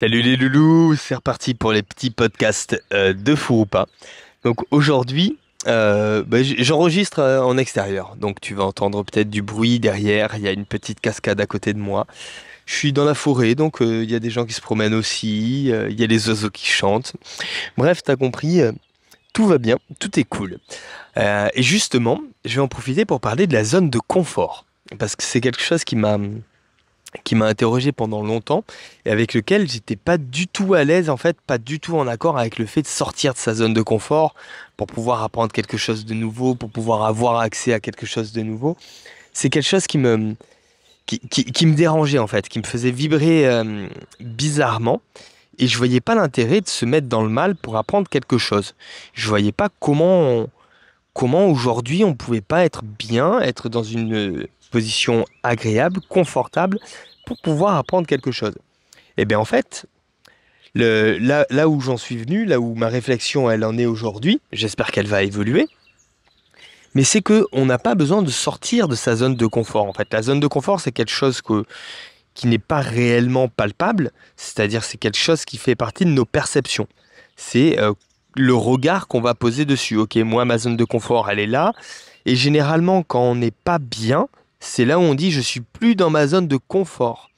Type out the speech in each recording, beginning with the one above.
Salut les loulous, c'est reparti pour les petits podcasts euh, de fou ou Pas. Donc aujourd'hui, euh, bah, j'enregistre euh, en extérieur, donc tu vas entendre peut-être du bruit derrière, il y a une petite cascade à côté de moi. Je suis dans la forêt, donc il y a des gens qui se promènent aussi, il y a les oiseaux qui chantent. Bref, t'as compris, tout va bien, tout est cool. et justement, je vais en profiter pour parler de la zone de confort, parce que c'est quelque chose qui m'a qui m'a interrogé pendant longtemps et avec lequel j'étais pas du tout à l'aise en fait, pas du tout en accord avec le fait de sortir de sa zone de confort pour pouvoir apprendre quelque chose de nouveau, pour pouvoir avoir accès à quelque chose de nouveau. C'est quelque chose qui me qui, me dérangeait en fait, qui me faisait vibrer euh, bizarrement et je voyais pas l'intérêt de se mettre dans le mal pour apprendre quelque chose. Je voyais pas comment comment aujourd'hui on pouvait pas être bien, être dans une position agréable, confortable, pour pouvoir apprendre quelque chose. Et eh bien en fait, là, où j'en suis venu, là où ma réflexion elle en est aujourd'hui, j'espère qu'elle va évoluer, mais c'est que on n'a pas besoin de sortir de sa zone de confort. En fait, la zone de confort c'est quelque chose que, qui n'est pas réellement palpable, c'est-à-dire c'est quelque chose qui fait partie de nos perceptions. C'est euh, le regard qu'on va poser dessus. Ok, moi ma zone de confort elle est là, et généralement quand on n'est pas bien c'est là où on dit je suis plus dans ma zone de confort.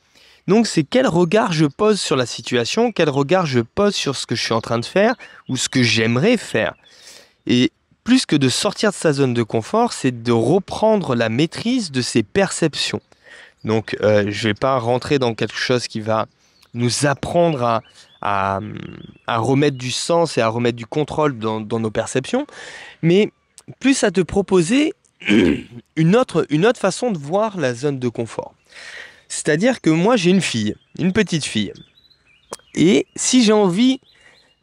Donc c'est quel regard je pose sur la situation, quel regard je pose sur ce que je suis en train de faire ou ce que j'aimerais faire. Et plus que de sortir de sa zone de confort, c'est de reprendre la maîtrise de ses perceptions. Donc euh, je ne vais pas rentrer dans quelque chose qui va nous apprendre à, remettre du sens et à remettre du contrôle dans nos perceptions, mais plus à te proposer une, autre, une autre façon de voir la zone de confort. C'est-à-dire que moi j'ai une fille, une petite fille. Et si j'ai envie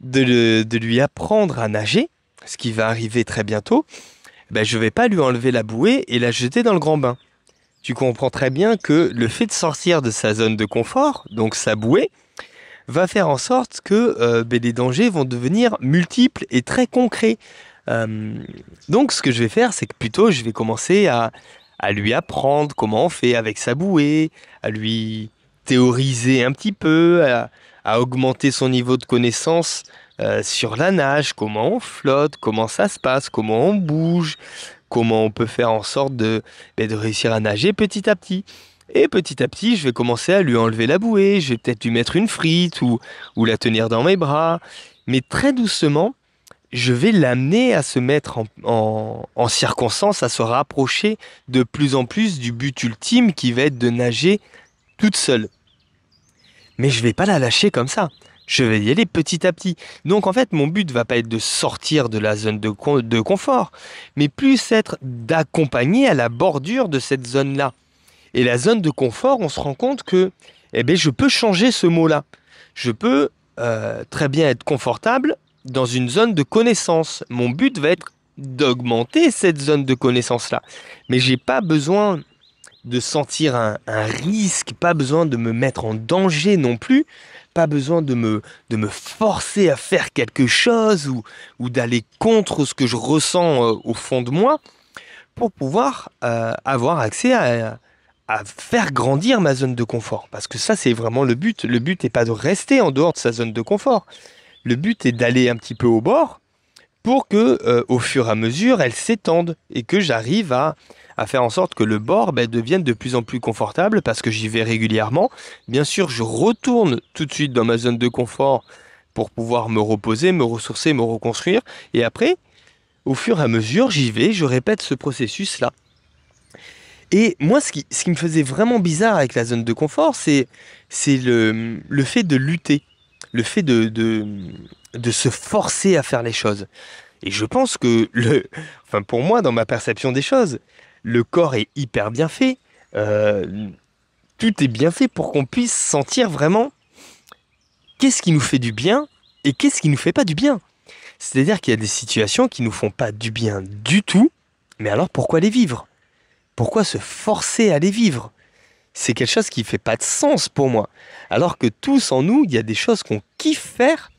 de, lui apprendre à nager, ce qui va arriver très bientôt, ben je ne vais pas lui enlever la bouée et la jeter dans le grand bain. Tu comprends très bien que le fait de sortir de sa zone de confort, donc sa bouée, va faire en sorte que euh, ben, les dangers vont devenir multiples et très concrets. Euh, donc, ce que je vais faire, c'est que plutôt, je vais commencer à, lui apprendre comment on fait avec sa bouée, à lui théoriser un petit peu, à, augmenter son niveau de connaissance euh, sur la nage, comment on flotte, comment ça se passe, comment on bouge, comment on peut faire en sorte de, ben, de réussir à nager petit à petit. Et petit à petit, je vais commencer à lui enlever la bouée, je vais peut-être lui mettre une frite ou la tenir dans mes bras. Mais très doucement, je vais l'amener à se mettre en, circonstance, à se rapprocher de plus en plus du but ultime qui va être de nager toute seule. Mais je ne vais pas la lâcher comme ça. Je vais y aller petit à petit. Donc en fait, mon but ne va pas être de sortir de la zone de, confort, mais plus être d'accompagner à la bordure de cette zone-là. Et la zone de confort, on se rend compte que eh bien, je peux changer ce mot-là. Je peux euh, très bien être confortable dans une zone de connaissance. Mon but va être d'augmenter cette zone de connaissance-là. Mais j'ai pas besoin de sentir un, risque, pas besoin de me mettre en danger non plus, pas besoin de me, forcer à faire quelque chose ou, d'aller contre ce que je ressens euh, au fond de moi pour pouvoir euh, avoir accès à faire grandir ma zone de confort. Parce que ça, c'est vraiment le but. Le but n'est pas de rester en dehors de sa zone de confort. Le but est d'aller un petit peu au bord pour que, euh, au fur et à mesure, elle s'étende et que j'arrive à, faire en sorte que le bord ben, devienne de plus en plus confortable parce que j'y vais régulièrement. Bien sûr, je retourne tout de suite dans ma zone de confort pour pouvoir me reposer, me ressourcer, me reconstruire. Et après, au fur et à mesure, j'y vais, je répète ce processus-là. Et moi, ce qui, me faisait vraiment bizarre avec la zone de confort, c'est le fait de lutter le fait de, de, se forcer à faire les choses. Et je pense que, le, enfin pour moi, dans ma perception des choses, le corps est hyper bien fait. Euh, tout est bien fait pour qu'on puisse sentir vraiment qu'est-ce qui nous fait du bien et qu'est-ce qui nous fait pas du bien. C'est-à-dire qu'il y a des situations qui nous font pas du bien du tout, mais alors pourquoi les vivre Pourquoi se forcer à les vivre c'est quelque chose qui fait pas de sens pour moi. Alors que tous en nous, il y a des choses qu'on kiffe faire,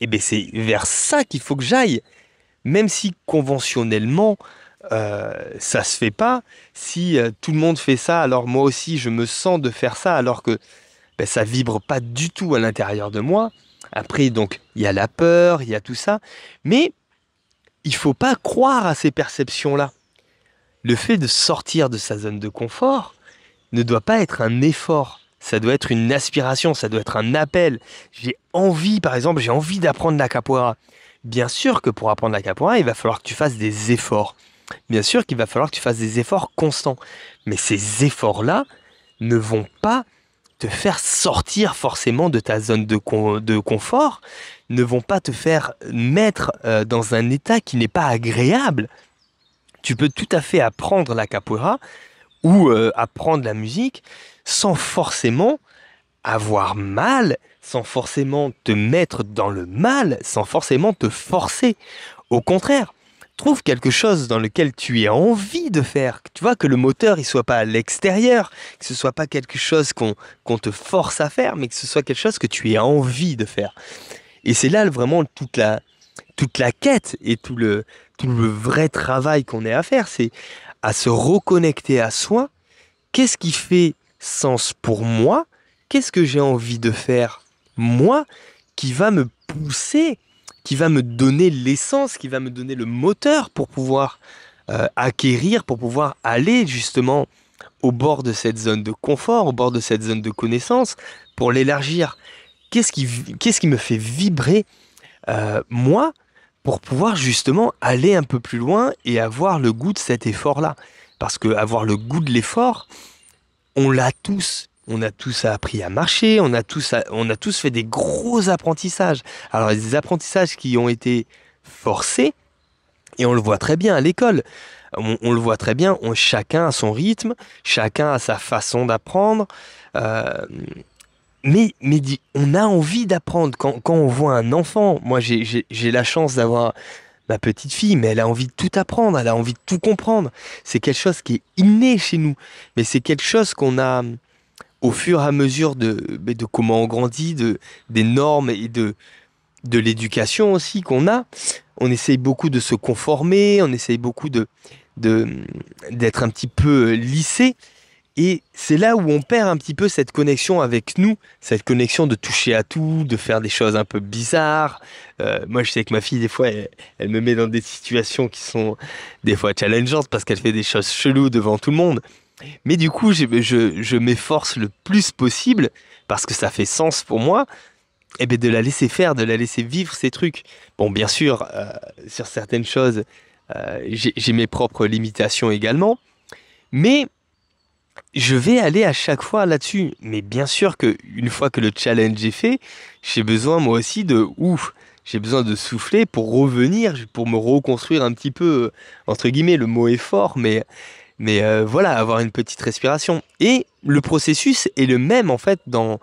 et eh bien c'est vers ça qu'il faut que j'aille. Même si conventionnellement, euh, ça se fait pas, si euh, tout le monde fait ça, alors moi aussi je me sens de faire ça, alors que ben, ça vibre pas du tout à l'intérieur de moi. Après, donc, il y a la peur, il y a tout ça, mais il faut pas croire à ces perceptions-là. Le fait de sortir de sa zone de confort, ne doit pas être un effort. Ça doit être une aspiration, ça doit être un appel. J'ai envie, par exemple, j'ai envie d'apprendre la capoeira. Bien sûr que pour apprendre la capoeira, il va falloir que tu fasses des efforts. Bien sûr qu'il va falloir que tu fasses des efforts constants. Mais ces efforts-là ne vont pas te faire sortir forcément de ta zone de, de confort, ne vont pas te faire mettre euh, dans un état qui n'est pas agréable. Tu peux tout à fait apprendre la capoeira ou euh, apprendre la musique sans forcément avoir mal, sans forcément te mettre dans le mal, sans forcément te forcer. Au contraire, trouve quelque chose dans lequel tu as envie de faire. Tu vois, que le moteur, il soit pas à l'extérieur, que ce soit pas quelque chose qu'on te force à faire, mais que ce soit quelque chose que tu as envie de faire. Et c'est là vraiment toute la, toute la quête et tout le, tout le vrai travail qu'on est à faire. C'est à se reconnecter à soi, qu'est-ce qui fait sens pour moi, qu'est-ce que j'ai envie de faire moi, qui va me pousser, qui va me donner l'essence, qui va me donner le moteur pour pouvoir euh, acquérir, pour pouvoir aller justement au bord de cette zone de confort, au bord de cette zone de connaissance, pour l'élargir. Qu'est-ce qui, qui me fait vibrer euh, moi pour pouvoir justement aller un peu plus loin et avoir le goût de cet effort-là. Parce que avoir le goût de l'effort, on l'a tous. On a tous appris à marcher, on a tous, on a tous fait des gros apprentissages. Alors des apprentissages qui ont été forcés, et on le voit très bien à l'école. On, le voit très bien, on, chacun a son rythme, chacun a sa façon d'apprendre. Euh, mais, on a envie d'apprendre. Quand, on voit un enfant, moi j'ai la chance d'avoir ma petite fille, mais elle a envie de tout apprendre, elle a envie de tout comprendre. C'est quelque chose qui est inné chez nous, mais c'est quelque chose qu'on a au fur et à mesure de, comment on grandit, des normes et de, l'éducation aussi qu'on a. On essaye beaucoup de se conformer, on essaye beaucoup d'être un petit peu euh, lissé, et c'est là où on perd un petit peu cette connexion avec nous, cette connexion de toucher à tout, de faire des choses un peu bizarres. Euh, moi, je sais que ma fille, des fois, elle, me met dans des situations qui sont des fois challengeantes parce qu'elle fait des choses cheloues devant tout le monde. Mais du coup, je, je, je m'efforce le plus possible, parce que ça fait sens pour moi, et eh ben, de la laisser faire, de la laisser vivre ces trucs. Bon, bien sûr, euh, sur certaines choses, euh, j'ai mes propres limitations également. Mais je vais aller à chaque fois là-dessus. Mais bien sûr que une fois que le challenge est fait, j'ai besoin moi aussi de ouf. J'ai besoin de souffler pour revenir, pour me reconstruire un petit peu. Euh, entre guillemets, le mot est fort, mais mais euh, voilà, avoir une petite respiration. Et le processus est le même en fait dans,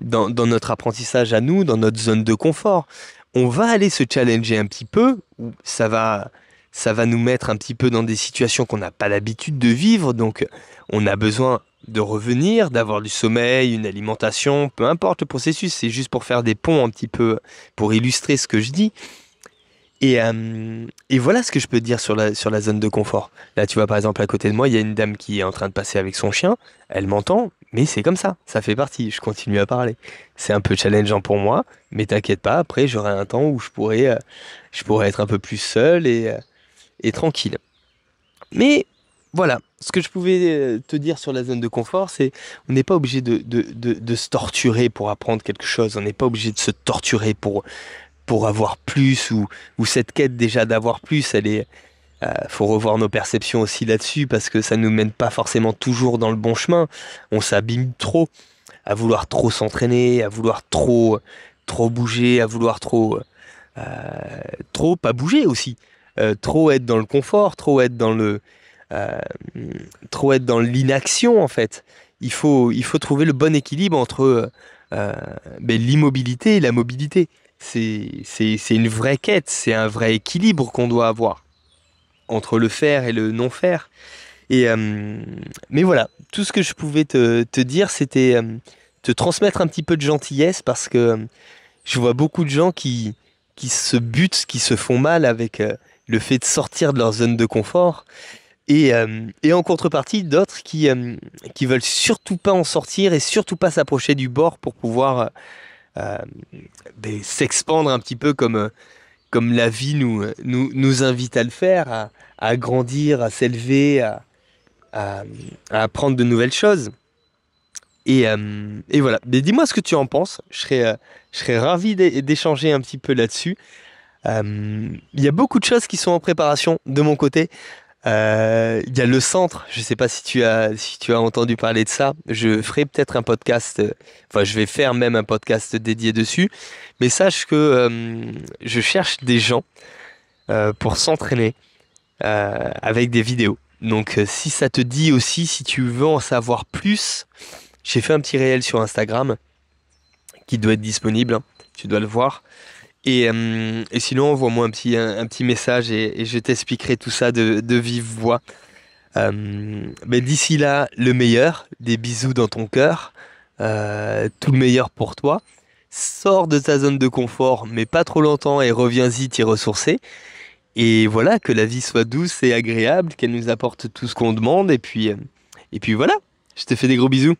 dans, notre apprentissage à nous, dans notre zone de confort. On va aller se challenger un petit peu, ça va, ça va nous mettre un petit peu dans des situations qu'on n'a pas l'habitude de vivre, donc on a besoin de revenir, d'avoir du sommeil, une alimentation, peu importe le processus, c'est juste pour faire des ponts un petit peu, pour illustrer ce que je dis. Euh, et, voilà ce que je peux dire sur la, sur la zone de confort. Là, tu vois, par exemple, à côté de moi, il y a une dame qui est en train de passer avec son chien. Elle m'entend, mais c'est comme ça. Ça fait partie. Je continue à parler. C'est un peu challengeant pour moi, mais t'inquiète pas. Après, j'aurai un temps où je pourrai, euh, je pourrai être un peu plus seul et, euh, et tranquille. Mais voilà, ce que je pouvais euh, te dire sur la zone de confort, c'est on n'est pas obligé de, se torturer pour apprendre quelque chose, on n'est pas obligé de se torturer pour, pour avoir plus, ou, cette quête déjà d'avoir plus, elle est... Euh, faut revoir nos perceptions aussi là-dessus parce que ça nous mène pas forcément toujours dans le bon chemin. On s'abîme trop à vouloir trop s'entraîner, à vouloir trop trop bouger, à vouloir trop euh, trop pas bouger aussi. Euh, trop être dans le confort, trop être dans le euh, trop être dans l'inaction en fait. Il faut il faut trouver le bon équilibre entre euh, ben, l'immobilité et la mobilité. C'est c'est une vraie quête, c'est un vrai équilibre qu'on doit avoir entre le faire et le non faire. Et mais voilà, tout ce que je pouvais te, te dire, c'était te transmettre un petit peu de gentillesse parce que je vois beaucoup de gens qui qui se butent, qui se font mal avec, le fait de sortir de leur zone de confort. Et, euh, en contrepartie, d'autres qui, euh, qui veulent surtout pas en sortir et surtout pas s'approcher du bord pour pouvoir euh, ben, s'expandre un petit peu comme, comme la vie nous, nous, invite à le faire, à, grandir, à s'élever, à, à, apprendre de nouvelles choses. Et, voilà. Mais dis-moi ce que tu en penses. Je serais, je serais ravi d'échanger un petit peu là-dessus. Il euh, y a beaucoup de choses qui sont en préparation de mon côté. Il euh, y a le centre, je ne sais pas si tu, as, si tu as entendu parler de ça. Je ferai peut-être un podcast, euh, enfin je vais faire même un podcast dédié dessus. Mais sache que je cherche des gens pour s'entraîner avec des vidéos. Donc si ça te dit aussi, si tu veux en savoir plus, j'ai fait un petit réel sur Instagram qui doit être disponible, hein. tu dois le voir. Euh, et, sinon, envoie-moi un petit, un, petit message et, je t'expliquerai tout ça de, vive voix. Euh, mais d'ici là, le meilleur, des bisous dans ton cœur, euh, tout le meilleur pour toi. Sors de ta zone de confort, mais pas trop longtemps et reviens-y t'y ressourcer. Et voilà, que la vie soit douce et agréable, qu'elle nous apporte tout ce qu'on demande. Et puis, et puis voilà, je te fais des gros bisous.